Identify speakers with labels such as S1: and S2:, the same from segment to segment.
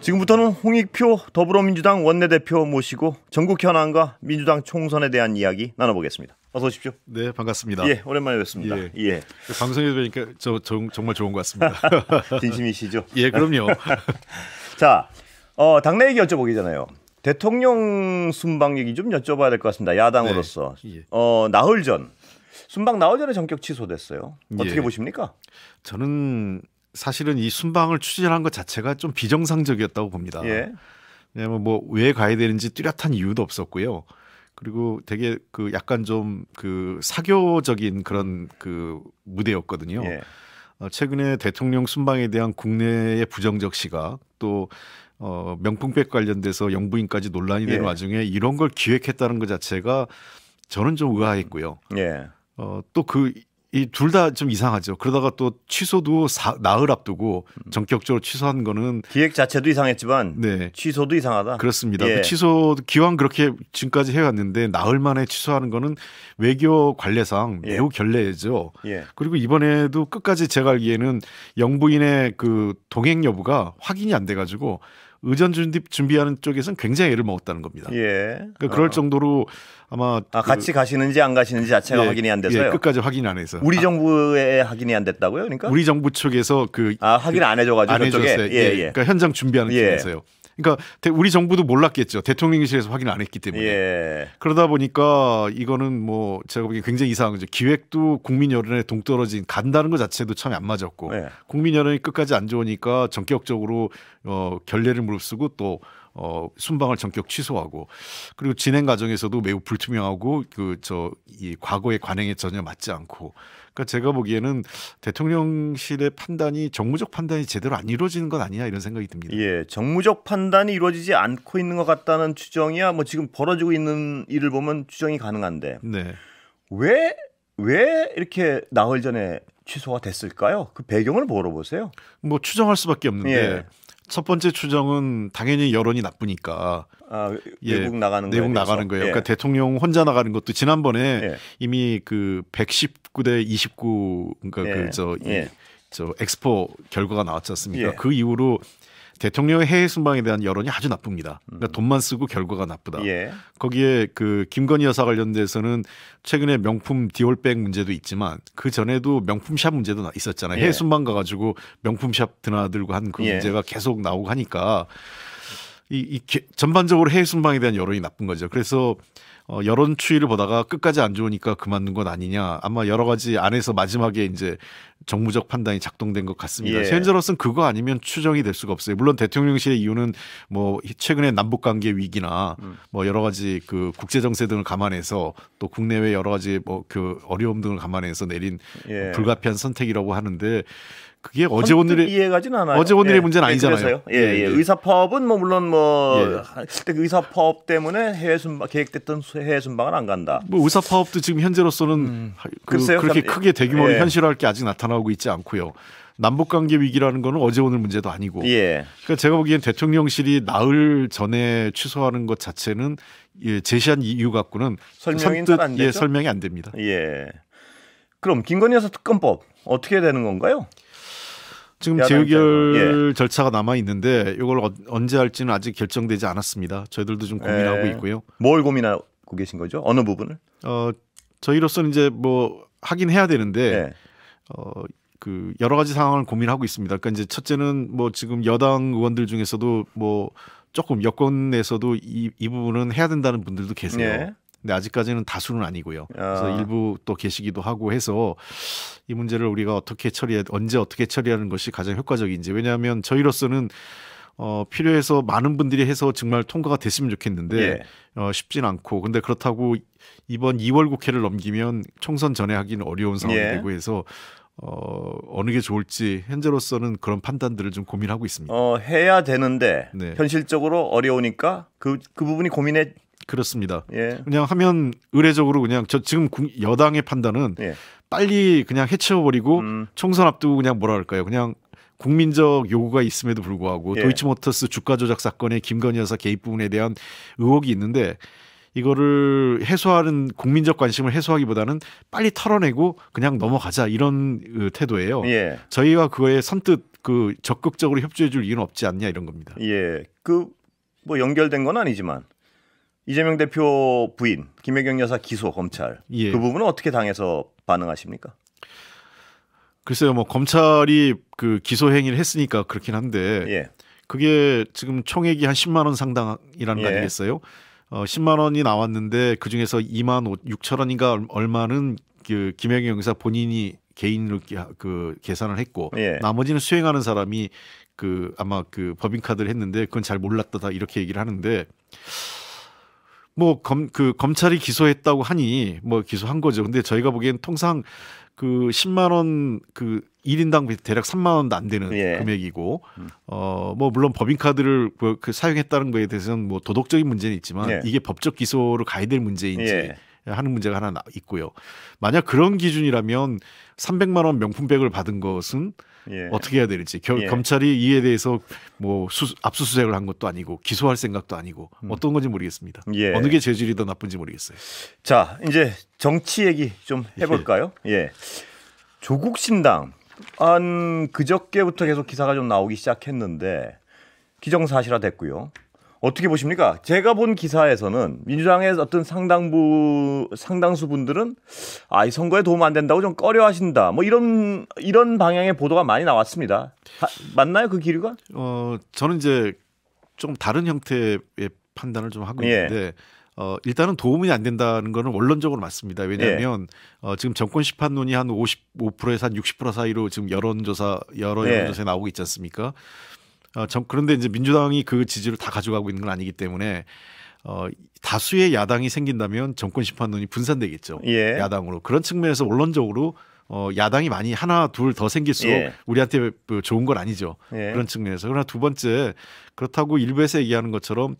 S1: 지금부터는 홍익표 더불어민주당 원내대표 모시고 전국 현안과 민주당 총선에 대한 이야기 나눠보겠습니다. 어서 오십시오. 네, 반갑습니다. 예, 오랜만에 뵙습니다. 예. 예. 방송에 뵈니까 저, 저, 정말 좋은 것 같습니다. 진심이시죠? 예, 그럼요. 자, 어, 당내 얘기 여쭤보기잖아요. 대통령 순방 얘기 좀 여쭤봐야 될 것 같습니다. 야당으로서. 네. 예. 어, 나흘 전 순방 나흘 전에 전격 취소됐어요. 예. 어떻게 예. 보십니까? 저는 사실은 이 순방을 추진한 것 자체가 좀 비정상적이었다고
S2: 봅니다. 예. 왜냐하면 네, 뭐왜 뭐, 가야 되는지 뚜렷한 이유도 없었고요. 그리고 되게 그 약간 좀 그 사교적인 그런 그 무대였거든요. 예. 어, 최근에 대통령 순방에 대한 국내의 부정적 시각 또 어, 명품백 관련돼서 영부인까지 논란이 된 예. 와중에 이런 걸 기획했다는 것 자체가 저는 좀 의아했고요. 예. 어, 또그 이둘다좀 이상하죠. 그러다가 또 취소도 사, 나흘 앞두고 음. 전격적으로 취소한 거는 기획 자체도
S1: 이상했지만 네. 취소도 이상하다.
S2: 그렇습니다. 예. 그 취소 기왕 그렇게 지금까지 해왔는데 나흘 만에 취소하는 거는 외교 관례상 예. 매우 결례죠. 예. 그리고 이번에도 끝까지 제가 알기에는 영부인의 그 동행 여부가 확인이 안 돼가지고 의전 준비 하는 쪽에서는 굉장히 애를 먹었다는 겁니다. 예. 그러니까 그럴 어. 정도로 아마 아, 그, 같이
S1: 가시는지 안 가시는지 자체가 예, 확인이 안 돼서요. 예,
S2: 끝까지 확인 안 해서 우리
S1: 정부에 아,
S2: 확인이 안 됐다고요? 그러니까 우리 정부 측에서 그 아, 확인 안 해줘가지고 안 해줬어요. 예 예, 예, 예, 그러니까 현장 준비하는 예. 쪽에서요. 그러니까 우리 정부도 몰랐겠죠. 대통령실에서 확인 안 했기 때문에. 예. 그러다 보니까 이거는 뭐 제가 보기엔 굉장히 이상한 거죠. 기획도 국민 여론에 동떨어진 간다는 것 자체도 참 안 맞았고 예. 국민 여론이 끝까지 안 좋으니까 전격적으로 어, 결례를 무릅쓰고 또 어, 순방을 전격 취소하고 그리고 진행 과정에서도 매우 불투명하고 그 저 이 과거의 관행에 전혀 맞지 않고 그러니까 제가 보기에는
S1: 대통령실의 판단이 정무적 판단이 제대로 안 이루어지는 건 아니냐 이런 생각이 듭니다. 예, 정무적 판단이 이루어지지 않고 있는 것 같다는 추정이야. 뭐 지금 벌어지고 있는 일을 보면 추정이 가능한데. 네. 왜, 왜 이렇게 나흘 전에 취소가 됐을까요? 그 배경을 물어보세요. 뭐 추정할 수밖에 없는데 예. 첫 번째
S2: 추정은 당연히 여론이 나쁘니까 아, 예, 외국 나가는 외국 거에 나가는 거예요. 그러니까 예. 그러니까 대통령 혼자 나가는 것도 지난번에 예. 이미 그 119대 29 그러니까 예. 그저 예. 저 엑스포 결과가 나왔지 않습니까? 예. 그 이후로 대통령의 해외 순방에 대한 여론이 아주 나쁩니다. 그러니까 음. 돈만 쓰고 결과가 나쁘다. 예. 거기에 그 김건희 여사 관련돼서는 최근에 명품 디올백 문제도 있지만 그 전에도 명품샵 문제도 있었잖아요. 예. 해외 순방 가가지고 명품샵 드나들고 한그 예. 문제가 계속 나오고 하니까 이, 이 전반적으로 해외 순방에 대한 여론이 나쁜 거죠. 그래서 어, 여론 추이를 보다가 끝까지 안 좋으니까 그만둔 건 아니냐. 아마 여러 가지 안에서 마지막에 이제 정무적 판단이 작동된 것 같습니다. 현재로서는 예. 그거 아니면 추정이 될 수가 없어요. 물론 대통령실의 이유는 뭐 최근에 남북 관계 위기나 음. 뭐 여러 가지 그 국제 정세 등을 감안해서 또 국내외 여러 가지 뭐 그 어려움 등을 감안해서 내린 예. 불가피한
S1: 선택이라고 하는데
S2: 그게 어제 오늘의 이해가진 않아요. 어제 오늘의 예, 문제는 아니잖아요. 예, 예, 예. 예.
S1: 의사파업은 뭐 물론 뭐 예. 그때 의사파업 때문에 해외 순방 계획됐던 해외 순방은 안 간다.
S2: 뭐 의사파업도 지금 현재로서는 음, 그, 글쎄요, 그렇게 참, 크게 대규모로 예. 현실화할 게 아직 나타나고 있지 않고요. 남북관계 위기라는 거는 어제 오늘 문제도 아니고. 예. 그러니까 제가 보기엔 대통령실이 나흘 전에 취소하는 것 자체는 예, 제시한 이유 갖고는 설명이 안 되죠? 예, 설명이 안 됩니다. 예. 그럼 김건희 여사 특검법 어떻게 되는 건가요?
S1: 지금 재의결 뭐,
S2: 예. 절차가 남아 있는데 이걸 어, 언제 할지는 아직 결정되지 않았습니다. 저희들도 좀 고민하고 예. 있고요.
S1: 뭘 고민하고 계신 거죠? 어느 부분을?
S2: 어 저희로서는 이제 뭐 하긴 해야 되는데 예. 어. 그 여러 가지 상황을 고민하고 있습니다. 그러니까 이제 첫째는 뭐 지금 여당 의원들 중에서도 뭐 조금 여권에서도 이, 이 부분은 해야 된다는 분들도 계세요. 예. 근데 아직까지는 다수는 아니고요. 그래서 아. 일부 또 계시기도 하고 해서 이 문제를 우리가 어떻게 처리해 언제 어떻게 처리하는 것이 가장 효과적인지 왜냐하면 저희로서는 어, 필요해서 많은 분들이 해서 정말 통과가 됐으면 좋겠는데 예. 어, 쉽진 않고 근데 그렇다고 이번 2월 국회를 넘기면 총선 전에 하기는 어려운 상황이 예. 되고 해서 어, 어느 게 좋을지 현재로서는 그런 판단들을 좀 고민하고 있습니다.
S1: 어, 해야 되는데 네. 현실적으로 어려우니까 그, 그 부분이 고민해 그렇습니다. 예. 그냥
S2: 하면 의례적으로 그냥 저 지금 여당의 판단은 예. 빨리 그냥 해치워버리고 음. 총선 앞두고 그냥 뭐라 할까요? 그냥 국민적 요구가 있음에도 불구하고 예. 도이치모터스 주가 조작 사건의 김건희 여사 개입 부분에 대한 의혹이 있는데 이거를 해소하는 국민적 관심을 해소하기보다는 빨리 털어내고 그냥 넘어가자 이런 그, 태도예요. 예. 저희가 그거에 선뜻 그 적극적으로 협조해줄 이유는 없지 않냐 이런 겁니다. 예,
S1: 그 뭐 연결된 건 아니지만 이재명 대표 부인 김혜경 여사 기소 검찰 예. 그 부분은 어떻게 당해서 반응하십니까?
S2: 글쎄요, 뭐 검찰이 그 기소 행위를 했으니까 그렇긴 한데 예. 그게 지금 총액이 한 10만 원 상당이라는 거 예. 아니겠어요? 어, 10만 원이 나왔는데 그 중에서 2만 6천 원인가 얼마는 그 김혜경 여사 본인이 개인으로 그 계산을 했고 예. 나머지는 수행하는 사람이 그 아마 그 법인카드를 했는데 그건 잘 몰랐다 다 이렇게 얘기를 하는데 뭐검그 검찰이 기소했다고 하니 뭐 기소한 거죠. 근데 저희가 보기엔 통상 그 10만 원그 1인당 대략 3만 원도 안 되는 예. 금액이고 음. 어뭐 물론 법인 카드를 그, 그 사용했다는 거에 대해서는 뭐 도덕적인 문제는 있지만 예. 이게 법적 기소로 가야 될 문제인지 예. 하는 문제가 하나 있고요. 만약 그런 기준이라면 300만 원 명품백을 받은 것은
S1: 예. 어떻게 해야 될지 겨, 예. 검찰이
S2: 이에 대해서 뭐 수, 압수수색을 한 것도 아니고 기소할 생각도 아니고 음. 어떤 건지 모르겠습니다. 예. 어느 게 재질이 더 나쁜지 모르겠어요.
S1: 자 이제 정치 얘기 좀 예. 해볼까요? 예. 조국 신당 한 그저께부터 계속 기사가 좀 나오기 시작했는데 기정사실화 됐고요. 어떻게 보십니까? 제가 본 기사에서는 민주당의 어떤 상당부 상당수 분들은 아 이 선거에 도움 안 된다고 좀 꺼려하신다. 뭐 이런 이런 방향의 보도가 많이 나왔습니다. 하, 맞나요 그 기류가? 어 저는 이제
S2: 좀 다른 형태의 판단을 좀 하고 예. 있는데 예. 어, 일단은 도움이 안 된다는 거는 원론적으로 맞습니다. 왜냐하면 예. 어, 지금 정권 시판론이 한 55%에서 한60% 사이로 지금 여론조사 여러 예. 여론조사에 나오고 있지 않습니까? 어, 정, 그런데 이제 민주당이 그 지지를 다 가져가고 있는 건 아니기 때문에 어, 다수의 야당이 생긴다면 정권 심판론이 분산되겠죠. 예. 야당으로 그런 측면에서 원론적으로 어, 야당이 많이 하나 둘 더 생길수록 예. 우리한테 뭐 좋은 건 아니죠. 예. 그런 측면에서 그러나 두 번째 그렇다고 일부에서 얘기하는 것처럼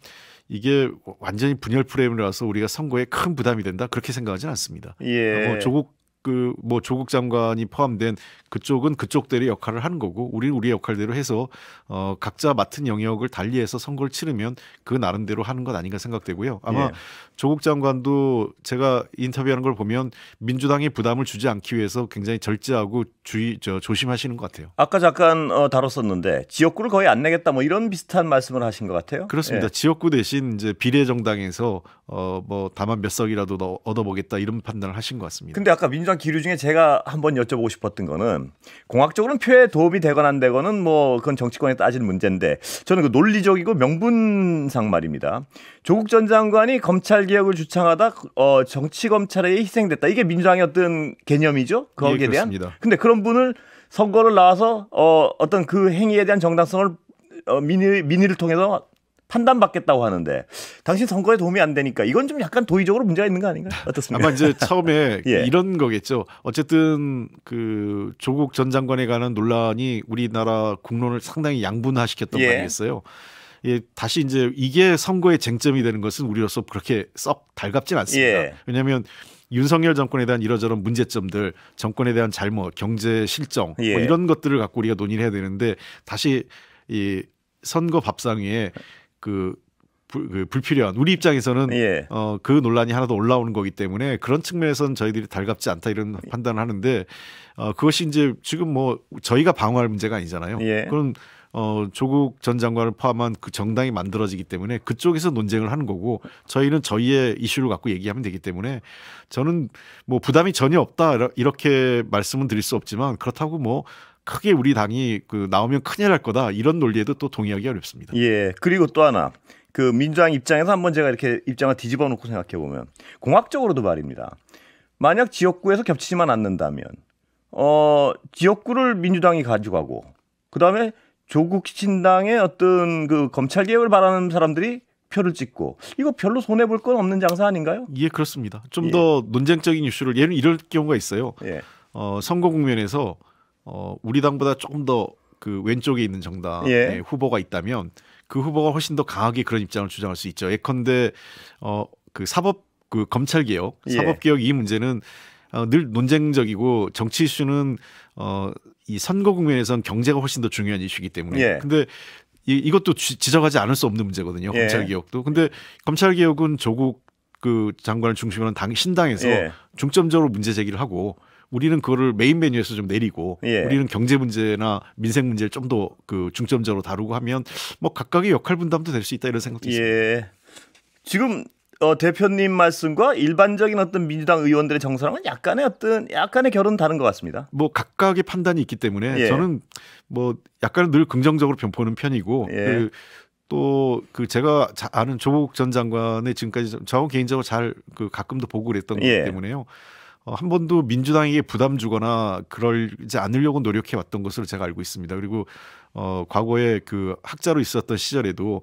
S2: 이게 완전히 분열 프레임이라서 우리가 선거에 큰 부담이 된다 그렇게 생각하지는 않습니다. 예. 뭐 조국 그뭐 조국 장관이 포함된 그쪽은 그쪽대로 역할을 하는 거고 우리는 우리 역할대로 해서 어 각자 맡은 영역을 달리해서 선거를 치르면 그 나름대로 하는 것 아닌가 생각되고요. 아마 예. 조국 장관도 제가 인터뷰하는 걸 보면 민주당이 부담을 주지 않기 위해서 굉장히 절제하고 주의
S1: 저 조심하시는 것 같아요. 아까 잠깐 어, 다뤘었는데 지역구를 거의 안 내겠다 뭐 이런 비슷한 말씀을 하신 것 같아요. 그렇습니다. 예. 지역구 대신 이제 비례 정당에서 어뭐 다만 몇 석이라도 얻어보겠다 이런 판단을 하신 것 같습니다. 근데 아까 민주 주 그러니까 기류 중에 제가 한번 여쭤보고 싶었던 거는 공학적으로는 표에 도움이 되건 안 되건은 뭐 그건 정치권에 따질 문제인데 저는 그 논리적이고 명분상 말입니다. 조국 전 장관이 검찰 개혁을 주창하다 어 정치 검찰에 희생됐다. 이게 민주당의 어떤 개념이죠. 거기에 예, 대한. 근데 그런 분을 선거를 나와서 어 어떤 그 행위에 대한 정당성을 어, 민의 민의를 통해서 판단받겠다고 하는데 당신 선거에 도움이 안 되니까 이건 좀 약간 도의적으로 문제가 있는 거 아닌가? 어떻습니까? 아마 이제 처음에
S2: 예. 이런 거겠죠. 어쨌든 그 조국 전 장관에 관한 논란이 우리나라 국론을 상당히 양분화시켰던 예. 아니겠어요? 예, 다시 이제 이게 선거의 쟁점이 되는 것은 우리로서 그렇게 썩 달갑진 않습니다. 예. 왜냐하면 윤석열 정권에 대한 이러저런 문제점들, 정권에 대한 잘못, 경제 실정 뭐 예. 뭐 이런 것들을 갖고 우리가 논의를 해야 되는데 다시 이 선거 밥상 위에 그 불, 그 필요한 우리 입장에서는 예. 어, 그 논란이 하나 도 올라오는 거기 때문에 그런 측면에서는 저희들이 달갑지 않다 이런 판단을 하는데 어, 그것이 이제 지금 뭐 저희가 방어할 문제가 아니잖아요. 예. 그럼 어, 조국 전 장관을 포함한 그 정당이 만들어지기 때문에 그쪽에서 논쟁을 하는 거고 저희는 저희의 이슈를 갖고 얘기하면 되기 때문에 저는 뭐 부담이 전혀 없다 이렇게 말씀은 드릴 수 없지만 그렇다고
S1: 뭐 크게 우리 당이 그 나오면 큰일 날 거다 이런 논리에도 또 동의하기 어렵습니다. 예. 그리고 또 하나 그 민주당 입장에서 한번 제가 이렇게 입장을 뒤집어 놓고 생각해 보면 공학적으로도 말입니다. 만약 지역구에서 겹치지만 않는다면 어 지역구를 민주당이 가져가고 그다음에 조국 신당의 어떤 그 검찰 개혁을 바라는 사람들이 표를 찍고 이거 별로 손해 볼건 없는 장사 아닌가요? 예, 그렇습니다. 좀더
S2: 예. 논쟁적인 이슈를 예를 이럴 경우가 있어요. 예. 어, 선거 국면에서 어, 우리 당보다 조금 더 그 왼쪽에 있는 정당의 예. 후보가 있다면 그 후보가 훨씬 더 강하게 그런 입장을 주장할 수 있죠. 예컨대 어, 그 사법 그 검찰 개혁, 예. 사법 개혁 예. 이 문제는 어, 늘 논쟁적이고 정치 이슈는 어, 이 선거 국면에선 경제가 훨씬 더 중요한 이슈이기 때문에. 예. 근데 이, 이것도 지, 지적하지 않을 수 없는 문제거든요. 예. 검찰 개혁도. 근데 검찰 개혁은 조국 그 장관을 중심으로 당, 신당에서 예. 중점적으로 문제 제기를 하고 우리는 그거를 메인 메뉴에서 좀 내리고 예. 우리는 경제 문제나 민생 문제를 좀 더 그 중점적으로 다루고 하면 뭐 각각의 역할
S1: 분담도 될 수 있다 이런 생각도 예. 있습니다. 지금 어, 대표님 말씀과 일반적인 어떤 민주당 의원들의 정서랑은 약간의 어떤 약간의 결은 다른 것 같습니다. 뭐 각각의 판단이
S2: 있기 때문에 예. 저는 뭐 약간 늘 긍정적으로 보는 편이고 예. 그, 또그 제가 아는 조국 전 장관의 지금까지 저 개인적으로 잘그 가끔도 보고 그랬던 것 예. 때문에요. 어, 한 번도 민주당에게 부담 주거나 그럴지 않으려고 노력해 왔던 것으로 제가 알고 있습니다. 그리고 어, 과거에 그 학자로 있었던 시절에도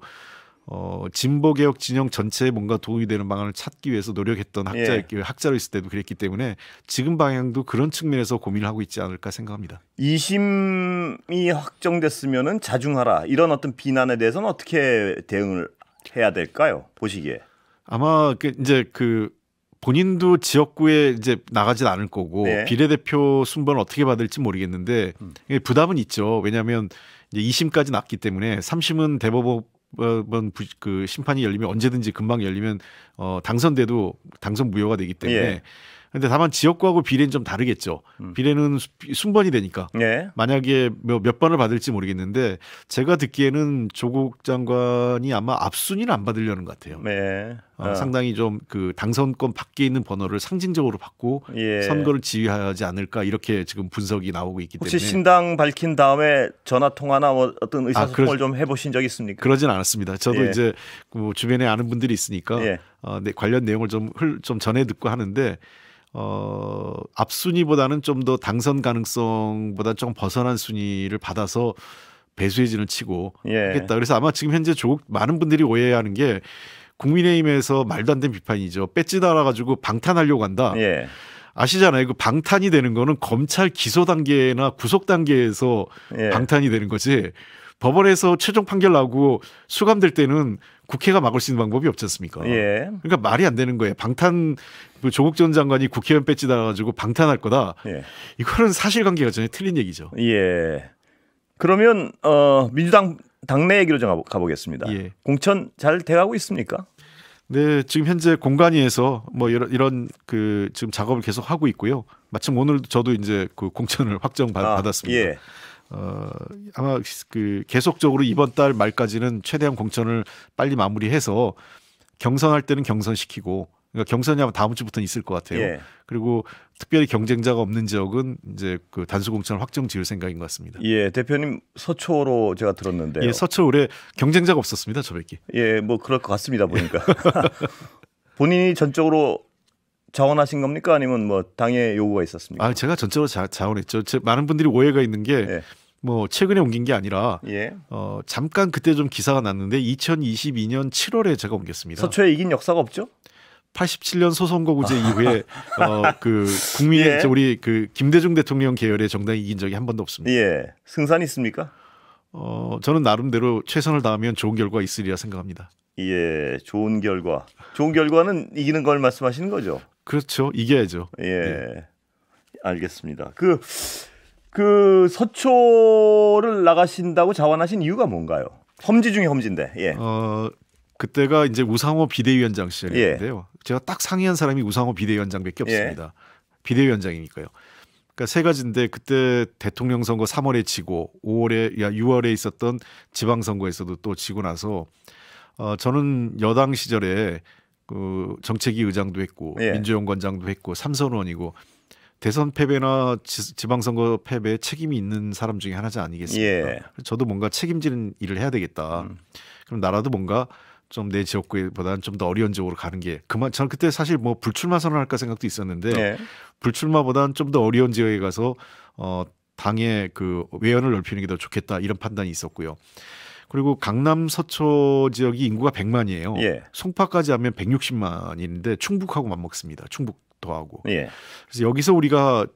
S2: 어, 진보 개혁 진영 전체에 뭔가 도움이 되는 방안을 찾기 위해서 노력했던 학자였기
S1: 예. 그 학자로 있을 때도 그랬기 때문에 지금 방향도 그런 측면에서 고민을 하고 있지 않을까 생각합니다. 이심이 확정됐으면은 자중하라 이런 어떤 비난에 대해서는 어떻게 대응을 해야 될까요? 보시기에 아마 그 이제 그
S2: 본인도 지역구에 이제 나가진 않을 거고 네. 비례대표 순번을 어떻게 받을지 모르겠는데 음. 부담은 있죠. 왜냐하면 이제 2심까지 났기 때문에 3심은 대법원 그 심판이 열리면 언제든지 금방 열리면 어 당선돼도 당선 무효가 되기 때문에 예. 근데 다만 지역구하고 비례는 좀 다르겠죠. 음. 비례는 순번이 되니까 예. 만약에 몇, 몇 번을 받을지 모르겠는데 제가 듣기에는 조국 장관이 아마 앞순위를 안 받으려는 것 같아요. 예. 어. 어, 상당히 좀 그 당선권 밖에 있는 번호를 상징적으로 받고
S1: 예. 선거를
S2: 지휘하지 않을까 이렇게 지금 분석이 나오고 있기 혹시 때문에 혹시
S1: 신당 밝힌 다음에 전화 통화나 뭐 어떤 의사소통을 아, 좀 해보신 적 있습니까?
S2: 그러진 않았습니다. 저도 예. 이제 뭐 주변에 아는 분들이 있으니까 예. 어, 네, 관련 내용을 좀 흘, 좀 전해 듣고 하는데. 어, 앞 순위보다는 좀 더 당선 가능성보다 조금 벗어난 순위를 받아서 배수진을 치고 예. 하겠다. 그래서 아마 지금 현재 조국 많은 분들이 오해하는 게 국민의힘에서 말도 안 되는 비판이죠. 뺏지 달아가지고 방탄하려고 한다. 예. 아시잖아요. 그 방탄이 되는 거는 검찰 기소 단계나 구속 단계에서 예. 방탄이 되는 거지. 법원에서 최종 판결 나고 수감될 때는 국회가 막을 수 있는 방법이 없지 않습니까? 예. 그러니까 말이 안 되는 거예요. 방탄 그 조국 전 장관이 국회의원 배지 달아가지고 방탄할 거다. 예. 이거는 사실관계가 전혀 틀린 얘기죠.
S1: 예. 그러면 어, 민주당 당내 얘기로 좀 가보겠습니다. 예. 공천 잘 돼가고 있습니까? 네, 지금 현재 공간위에서 뭐 이런 이런
S2: 그 지금 작업을 계속 하고 있고요. 마침 오늘 저도 이제 그 공천을 확정 아, 받, 았습니다 예. 어, 아마 그 계속적으로 이번 달 말까지는 최대한 공천을 빨리 마무리해서 경선할 때는 경선시키고 그러니까 경선이 아마 다음 주부터는 있을 것 같아요. 예. 그리고 특별히 경쟁자가 없는 지역은 이제 그 단수 공천을 확정 지을
S1: 생각인 것 같습니다. 예, 대표님 서초로 제가 들었는데 예, 서초 올해 경쟁자가 없었습니다, 저밖에. 예, 뭐 그럴 것 같습니다 보니까 본인이 전적으로 자원하신 겁니까? 아니면 뭐 당의 요구가 있었습니까? 아, 제가 전적으로 자, 자원했죠. 제, 많은 분들이 오해가
S2: 있는 게 예. 뭐 최근에 옮긴 게 아니라 예. 어, 잠깐 그때 좀 기사가 났는데 2022년 7월에 제가 옮겼습니다.
S1: 서초에 이긴 역사가 없죠? 87년 소선거구제 이후에 어,
S2: 그국민 예. 우리 그 김대중 대통령 계열의 정당이 이긴 적이 한 번도
S1: 없습니다. 예. 승산 있습니까? 어, 저는 나름대로 최선을 다하면 좋은 결과 있으리라 생각합니다. 예, 좋은 결과. 좋은 결과는 이기는 걸 말씀하시는 거죠. 그렇죠. 이겨야죠. 예. 예. 알겠습니다. 그, 그 서초를 나가신다고 자원하신 이유가 뭔가요? 험지 중에 험지인데. 예. 어, 그때가 이제 우상호 비대위원장 시절인데요. 예. 제가 딱 상의한 사람이 우상호
S2: 비대위원장밖에 예. 없습니다. 예. 비대위원장이니까요. 그니까세 가지인데 그때 대통령 선거 3월에 지고 5월에 야 6월에 있었던 지방 선거에서도 또 지고 나서 어, 저는 여당 시절에 그 정책위 의장도 했고 예. 민주연구원장도 했고 삼선의원이고 대선 패배나 지, 방선거 패배에 책임이 있는 사람 중에 하나지 않겠습니까 예. 저도 뭔가 책임지는 일을 해야 되겠다. 음. 그럼 나라도 뭔가 좀 내 지역구보다는 좀 더 어려운 지역으로 가는 게 그만. 저는 그때 사실 뭐 불출마 선언할까 생각도 있었는데 예. 불출마보다는 좀 더 어려운 지역에 가서 어 당의 그 외연을 넓히는 게 더 좋겠다 이런 판단이 있었고요. 그리고 강남 서초 지역이 인구가 100만이에요. 예. 송파까지 하면 160만인데 충북하고 맞먹습니다. 충북도 하고. 예. 그래서 여기서 우리가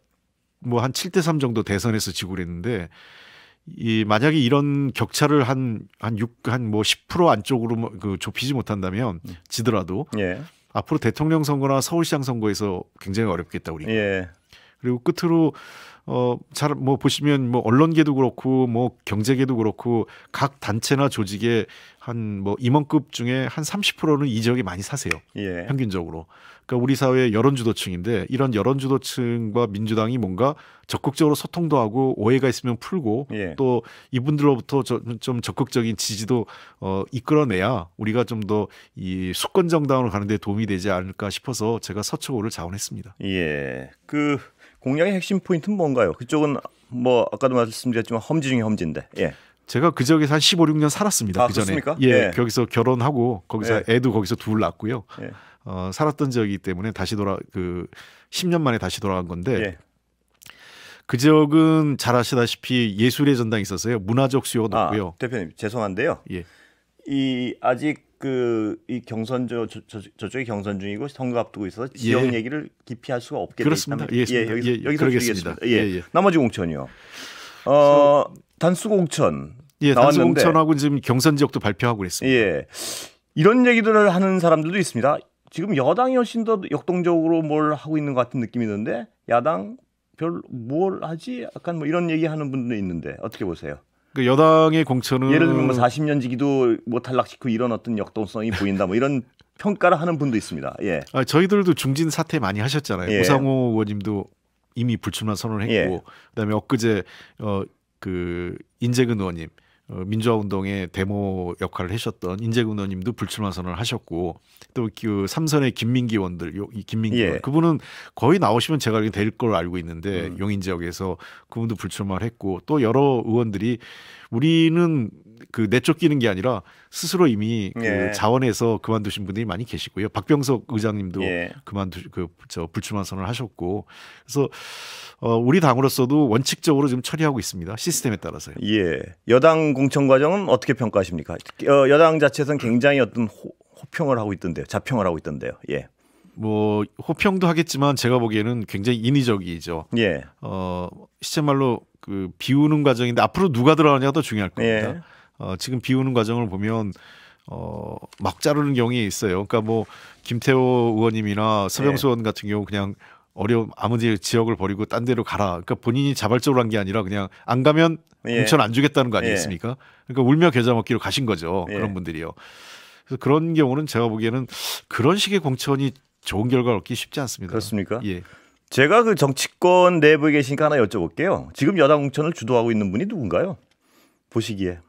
S2: 뭐 한 7대 3 정도 대선에서 지고 그랬는데 이 만약에 이런 격차를 한 한 6 한 뭐 10% 안쪽으로 뭐 그 좁히지 못한다면 음. 지더라도 예. 앞으로 대통령 선거나 서울시장 선거에서 굉장히 어렵겠다 우리가. 예. 그리고 끝으로 어, 잘 뭐 보시면 뭐 언론계도 그렇고 뭐 경제계도 그렇고 각 단체나 조직의 한 뭐 임원급 중에 한 30%는 이 지역에 많이 사세요. 예. 평균적으로. 그러니까 우리 사회의 여론 주도층인데 이런 여론 주도층과 민주당이 뭔가 적극적으로 소통도 하고 오해가 있으면 풀고 예. 또 이분들로부터 저, 좀 적극적인 지지도 어, 이끌어내야 우리가 좀 더이 수권 정당으로 가는데 도움이 되지 않을까 싶어서 제가 서초구를
S1: 자원했습니다. 예. 그 공약의 핵심 포인트는 뭔가요? 그쪽은 뭐 아까도 말씀드렸지만 험지 중에 험지인데. 예. 제가 그 지역에서 한 15, 16년 살았습니다. 아, 그 전에. 예, 예,
S2: 거기서 결혼하고 거기서 예. 애도 거기서 둘 낳았고요. 예. 어, 살았던 지역이기 때문에 다시 돌아 그 10년 만에 다시 돌아간 건데 예. 그 지역은 잘 아시다시피 예술의 전당이 있었어요. 문화적 수요가 아, 높고요. 아,
S1: 대표님 죄송한데요. 예. 이 아직 그이 경선 저, 저, 저쪽에 경선 중이고 선거 앞두고 있어서 지역 예. 얘기를 기피할 수가 없게 그렇습니다. 예, 예, 여기 예, 여기서 드리겠습니다. 예. 예. 예. 나머지 공천이요. 어, 단수 공천 예, 단수 공천하고
S2: 지금 경선 지역도
S1: 발표하고 그랬습니다. 예. 이런 얘기들을 하는 사람들도 있습니다. 지금 여당이 훨씬 더 역동적으로 뭘 하고 있는 것 같은 느낌이 드는데 야당 별 뭘 하지? 약간 뭐 이런 얘기하는 분도 있는데 어떻게 보세요?
S2: 그 여당의 공천은 예를 들면 뭐
S1: 40년 지기도 뭐 탈락시키고 이런 어떤 역동성이 보인다 뭐 이런 평가를 하는 분도 있습니다. 예.
S2: 아, 저희들도 중진 사퇴 많이 하셨잖아요. 예. 우상호 의원님도 이미 불출마 선언을 했고 예. 그다음에 엊그제 어그 인재근 의원님 어, 민주화 운동의 데모 역할을 하셨던 인재근 의원님도 불출마 선언을 하셨고 또 그 삼선의 김민기 의 원들 요, 이 김민기 예. 의원, 그분은 거의 나오시면 제가 이게 될걸 알고 있는데 음. 용인 지역에서 그분도 불출마를 했고 또 여러 의원들이 우리는 그 내쫓기는 게 아니라 스스로 이미 그 예. 그자원에서 그만두신 분들이 많이 계시고요. 박병석 의장님도 예. 그만두 그저 불출마 선언을 하셨고 그래서 어 우리 당으로서도 원칙적으로 지금 처리하고
S1: 있습니다. 시스템에 따라서요. 예. 여당 공천 과정은 어떻게 평가하십니까? 어, 여당 자체에서는 굉장히 어떤 호, 호평을 하고 있던데요. 자평을 하고 있던데요. 예. 뭐 호평도
S2: 하겠지만 제가 보기에는 굉장히 인위적이죠. 예. 어 시체 말로 그 비우는 과정인데 앞으로 누가 들어가냐가 더 중요할 네. 겁니다. 예. 어, 지금 비우는 과정을 보면 어, 막 자르는 경우에 있어요. 그러니까 뭐 김태호 의원님이나 서병수 네. 의원 같은 경우 그냥 어려운 아무리 지역을 버리고 딴 데로 가라. 그러니까 본인이 자발적으로 한 게 아니라 그냥 안 가면 네. 공천 안 주겠다는 거 아니겠습니까? 그러니까 울며 겨자 먹기로 가신 거죠. 예. 그런 분들이요.
S1: 그래서 그런 경우는 제가 보기에는 그런 식의 공천이 좋은 결과를 얻기 쉽지 않습니다. 그렇습니까? 예. 제가 그 정치권 내부에 계시니까 하나 여쭤볼게요. 지금 여당 공천을 주도하고 있는 분이 누군가요? 보시기에.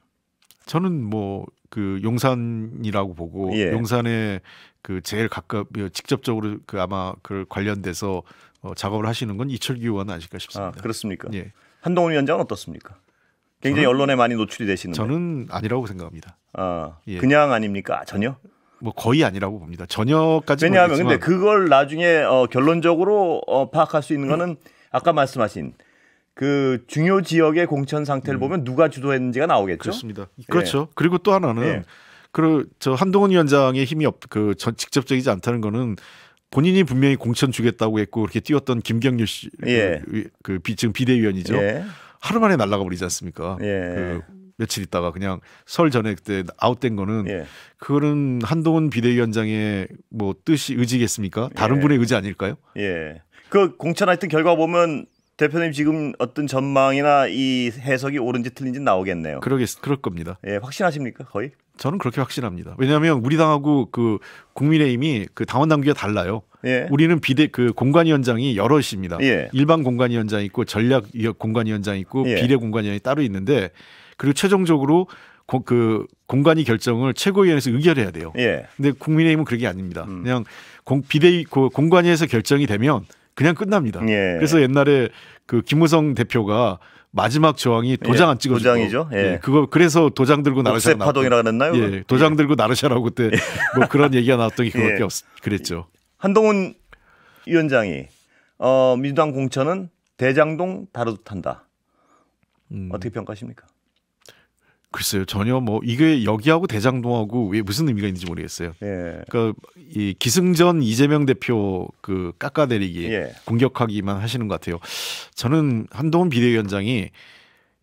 S1: 저는 뭐 그
S2: 용산이라고 보고 예. 용산에 그 제일 가깝 예, 직접적으로 그 아마 그 관련돼서 어, 작업을 하시는 건 이철규 의원 아닐까 싶습니다. 아, 그렇습니까? 예. 한동훈 위원장은 어떻습니까? 굉장히 저는, 언론에 많이
S1: 노출이 되시는 저는 아니라고 생각합니다. 아, 예. 그냥 아닙니까? 전혀? 뭐 거의 아니라고 봅니다. 전혀까지 왜냐하면 모르지만 근데 그걸 나중에 어, 결론적으로 어, 파악할 수 있는 거는 음. 아까 말씀하신 그 중요 지역의 공천 상태를 음. 보면 누가 주도했는지가 나오겠죠. 그렇습니다. 예. 그렇죠.
S2: 예. 그리고 또 하나는 예. 그저 한동훈 위원장의 힘이 없, 그 전, 직접적이지 않다는 거는 본인이 분명히 공천 주겠다고 했고 그렇게 뛰었던 김경률 씨그 예. 그, 그, 지금 비대위원이죠. 예. 하루 만에 날라가 버리지 않습니까? 예. 그 며칠 있다가 그냥 설 전에 그때 아웃된 거는 예. 그거는 한동훈 비대위원장의 뭐 뜻이 의지겠습니까? 다른 예. 분의 의지 아닐까요?
S1: 예. 그 공천하였던 결과 보면 대표님 지금 어떤 전망이나 이 해석이 옳은지 틀린지 나오겠네요. 그러겠 그럴 겁니다. 예, 확신하십니까? 거의? 저는 그렇게 확신합니다.
S2: 왜냐하면 우리 당하고 그 국민의힘이 그 당원 당규가 달라요. 예. 우리는 비대 그 공관위원장이 여럿입니다. 예. 일반 공관위원장 있고 전략 공관위원장 있고 예. 비례 공관위원장이 따로 있는데 그리고 최종적으로 고, 그 공간이 결정을 최고위원회에서 의결해야 돼요. 예. 근데 국민의힘은 그게 아닙니다. 음. 그냥 공, 비대위 그 공관위에서 결정이 되면 그냥 끝납니다. 예. 그래서 옛날에 그 김무성 대표가 마지막 저항이 예. 도장 예. 안찍어 도장이죠. 예. 그거 그래서 도장 들고 뭐 나르샤 파동이라 그랬나요? 예. 도장 예. 들고
S1: 나르샤라고 그때 예. 뭐 그런
S2: 얘기가 나왔던 게 그밖에 없 그랬죠.
S1: 한동훈 위원장이 어 민주당 공천은 대장동 다루듯 한다. 음. 어떻게 평가하십니까?
S2: 글쎄요 전혀 뭐 이게 여기하고 대장동하고 왜 무슨 의미가 있는지 모르겠어요. 예. 그러니까 이 기승전 이재명 대표 그 깎아내리기 예. 공격하기만 하시는 것 같아요. 저는 한동훈 비대위원장이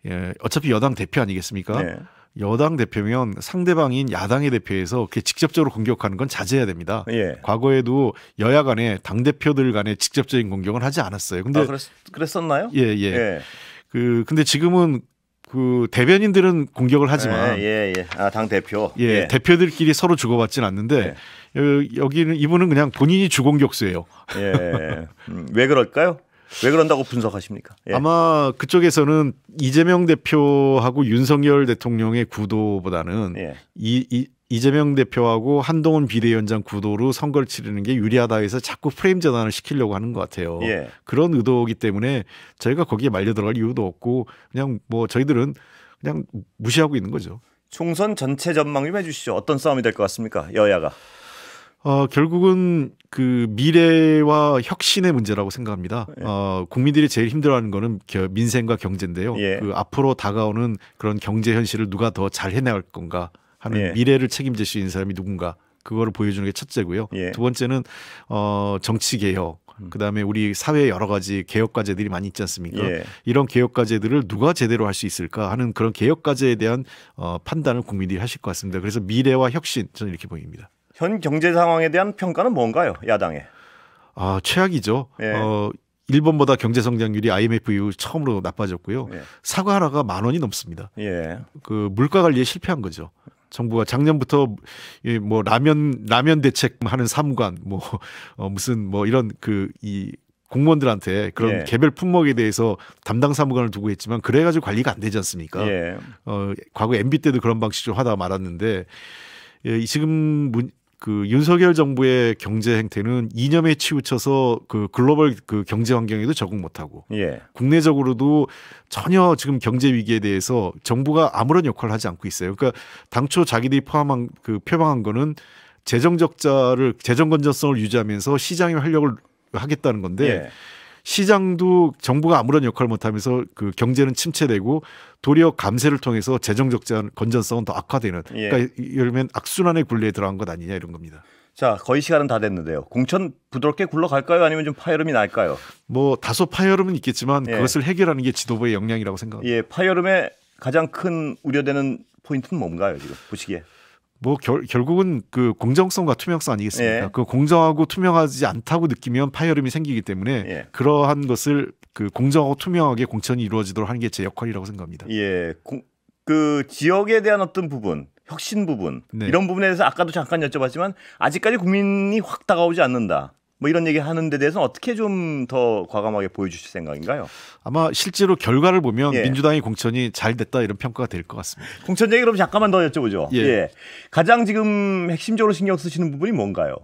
S2: 예, 어차피 여당 대표 아니겠습니까? 예. 여당 대표면 상대방인 야당의 대표에서 그 직접적으로 공격하는 건 자제해야 됩니다. 예. 과거에도 여야 간에 당 대표들 간에 직접적인 공격을 하지 않았어요. 근데 아, 그랬, 었나요 예, 예, 예. 그 근데 지금은 그 대변인들은 공격을 하지만 예,
S1: 예, 예. 아, 당 대표. 예, 예.
S2: 대표들끼리 서로 주고받진 않는데 예. 여기는 이분은 그냥 본인이 주공격수예요.
S1: 예. 음, 왜 그럴까요? 왜 그런다고 분석하십니까? 예.
S2: 아마 그쪽에서는 이재명 대표하고 윤석열 대통령의 구도보다는 예. 이, 이 이재명 대표하고 한동훈 비대위원장 구도로 선거를 치르는 게 유리하다 해서 자꾸 프레임 전환을 시키려고 하는 것 같아요. 예. 그런 의도이기 때문에 저희가 거기에 말려 들어갈 이유도 없고 그냥 뭐 저희들은 그냥
S1: 무시하고 있는 거죠. 총선 전체 전망 좀 해주시죠. 어떤 싸움이 될 것 같습니까? 여야가.
S2: 어, 결국은 그 미래와 혁신의 문제라고 생각합니다. 예. 어, 국민들이 제일 힘들어하는 거는 민생과 경제인데요. 예. 그 앞으로 다가오는 그런 경제 현실을 누가 더 잘 해나갈 건가. 하는 예. 미래를 책임질 수 있는 사람이 누군가 그거를 보여주는 게 첫째고요. 예. 두 번째는 어 정치 개혁. 음. 그다음에 우리 사회 여러 가지 개혁 과제들이 많이 있지 않습니까? 예. 이런 개혁 과제들을 누가 제대로 할 수 있을까 하는 그런 개혁 과제에 대한 어 판단을 국민들이 하실 것 같습니다. 그래서 미래와 혁신 저는 이렇게 보입니다.
S1: 현 경제 상황에 대한 평가는 뭔가요? 야당의.
S2: 아, 최악이죠. 예. 어 일본보다 경제 성장률이 IMF 이후 처음으로 나빠졌고요. 예. 사과 하나가 만 원이 넘습니다. 예. 그 물가 관리에 실패한 거죠. 정부가 작년부터 뭐 라면 라면 대책 하는 사무관 뭐 어, 무슨 뭐 이런 그 이 공무원들한테 그런 예. 개별 품목에 대해서 담당 사무관을 두고 있지만 그래가지고 관리가 안 되지 않습니까? 예. 어, 과거 MB 때도 그런 방식으 하다 말았는데 예, 지금 문, 그 윤석열 정부의 경제 행태는 이념에 치우쳐서 그 글로벌 그 경제 환경에도 적응 못하고 예. 국내적으로도 전혀 지금 경제 위기에 대해서 정부가 아무런 역할을 하지 않고 있어요. 그러니까 당초 자기들이 포함한 그 표방한 거는 재정 적자를 재정 건전성을 유지하면서 시장의 활력을 하겠다는 건데 예. 시장도 정부가 아무런 역할을 못하면서 그 경제는 침체되고 도리어 감세를 통해서 재정 적자 건전성은 더 악화되는 예. 그러니까 예를 들면 악순환의 굴레에
S1: 들어간 것 아니냐 이런 겁니다. 자 거의 시간은 다 됐는데요. 공천 부드럽게 굴러갈까요? 아니면 좀 파열음이 날까요? 뭐 다소 파열음은 있겠지만 예. 그것을
S2: 해결하는 게 지도부의 역량이라고
S1: 생각합니다. 예, 파열음의 가장 큰 우려되는 포인트는 뭔가요 지금 보시기에?
S2: 뭐 결, 결국은 그 공정성과 투명성 아니겠습니까? 예. 그 공정하고 투명하지 않다고 느끼면 파열음이 생기기 때문에 예. 그러한 것을 그 공정하고 투명하게 공천이 이루어지도록 하는 게 제 역할이라고
S1: 생각합니다. 예. 고, 그 지역에 대한 어떤 부분, 혁신 부분 네. 이런 부분에 대해서 아까도 잠깐 여쭤봤지만 아직까지 국민이 확 다가오지 않는다. 뭐 이런 얘기 하는데 대해서는 어떻게 좀 더 과감하게 보여주실 생각인가요?
S2: 아마 실제로 결과를 보면 예. 민주당의 공천이 잘 됐다 이런 평가가 될 것 같습니다. 공천 얘기 그럼 잠깐만 더 여쭤보죠. 예. 예. 가장 지금 핵심적으로 신경 쓰시는 부분이 뭔가요?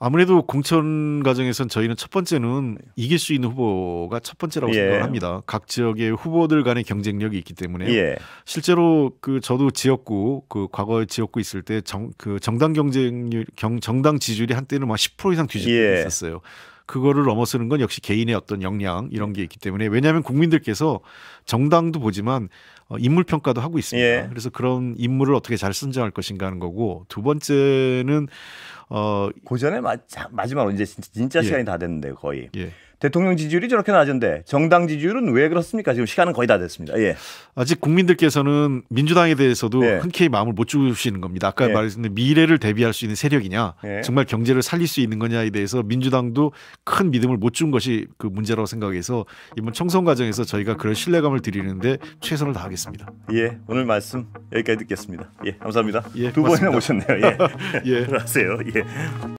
S2: 아무래도 공천 과정에선 저희는 첫 번째는 네. 이길 수 있는 후보가 첫 번째라고 예. 생각을 합니다. 각 지역의 후보들 간의 경쟁력이 있기 때문에 예. 실제로 그 저도 지역구 그 과거에 지역구 있을 때 정 그 정당 경쟁률 경, 정당 지지율이 한때는 막10% 이상 뒤집혀 예. 있었어요. 그거를 넘어서는 건 역시 개인의 어떤 역량 이런 게 있기 때문에 왜냐하면 국민들께서 정당도 보지만 어, 인물 평가도 하고 있습니다. 예. 그래서 그런 인물을 어떻게 잘 선정할 것인가 하는 거고
S1: 두 번째는 어 고전의 마, 지막 이제 진짜, 진짜 예. 시간이 다 됐는데 거의 예. 대통령 지지율이 저렇게 낮은데 정당 지지율은 왜 그렇습니까? 지금 시간은 거의 다 됐습니다.
S2: 예. 아직 국민들께서는 민주당에 대해서도 네. 흔쾌히 마음을 못 주시는 겁니다. 아까 네. 말씀드린 미래를 대비할 수 있는 세력이냐, 네. 정말 경제를 살릴 수 있는 거냐에 대해서 민주당도 큰 믿음을 못 준 것이 그 문제라고 생각해서 이번 총선 과정에서 저희가 그런 신뢰감을 드리는데 최선을 다하겠습니다.
S1: 예. 오늘 말씀 여기까지 듣겠습니다. 예. 감사합니다. 예, 두 번이나 오셨네요. 예. 예. 들어가세요. 예.